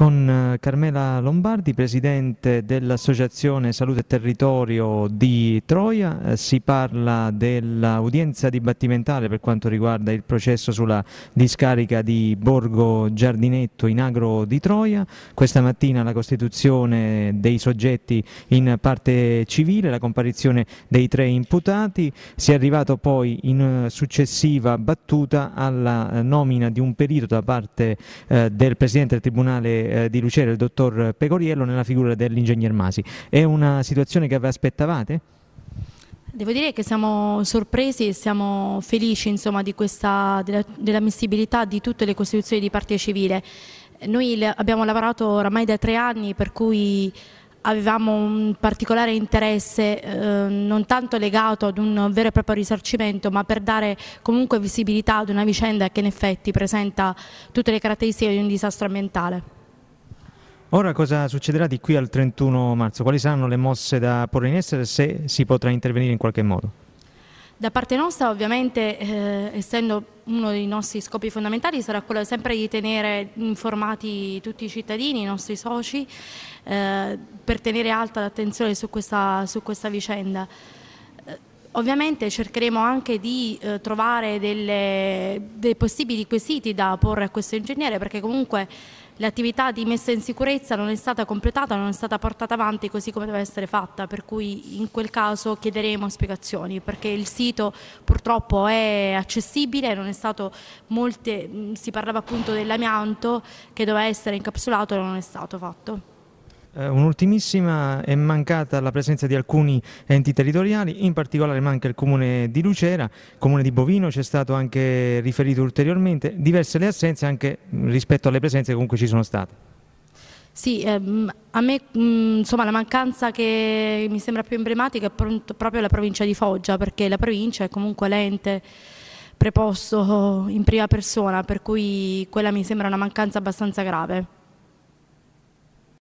con eh, Carmela Lombardi, presidente dell'Associazione Salute e Territorio di Troia. Eh, si parla dell'udienza dibattimentale per quanto riguarda il processo sulla discarica di Borgo Giardinetto in agro di Troia. Questa mattina la costituzione dei soggetti in parte civile, la comparizione dei tre imputati. Si è arrivato poi in eh, successiva battuta alla nomina di un perito da parte del presidente del Tribunale eh, di Lucero il dottor Pecoriello nella figura dell'ingegner Masi. È una situazione che vi aspettavate? Devo dire che siamo sorpresi e siamo felici insomma, dell'ammissibilità di tutte le costituzioni di parte civile. Noi le, abbiamo lavorato oramai da tre anni per cui avevamo un particolare interesse eh, non tanto legato ad un vero e proprio risarcimento ma per dare comunque visibilità ad una vicenda che in effetti presenta tutte le caratteristiche di un disastro ambientale. Ora cosa succederà di qui al 31 marzo? Quali saranno le mosse da porre in essere se si potrà intervenire in qualche modo? Da parte nostra ovviamente, eh, essendo uno dei nostri scopi fondamentali, sarà quello sempre di tenere informati tutti i cittadini, i nostri soci, eh, per tenere alta l'attenzione su, su questa vicenda. Ovviamente cercheremo anche di eh, trovare delle, dei possibili quesiti da porre a questo ingegnere perché comunque l'attività di messa in sicurezza non è stata completata, non è stata portata avanti così come doveva essere fatta, per cui in quel caso chiederemo spiegazioni perché il sito purtroppo è accessibile, non è stato molte, mm, si parlava appunto dell'amianto che doveva essere incapsulato e non è stato fatto. Eh, un'ultimissima è mancata la presenza di alcuni enti territoriali, in particolare manca il comune di Lucera, il comune di Bovino ci è stato anche riferito ulteriormente, diverse le assenze anche rispetto alle presenze che comunque ci sono state. Sì, ehm, a me mh, mm, insomma, la mancanza che mi sembra più emblematica è pronto, proprio la provincia di Foggia, perché la provincia è comunque l'ente preposto in prima persona, per cui quella mi sembra una mancanza abbastanza grave.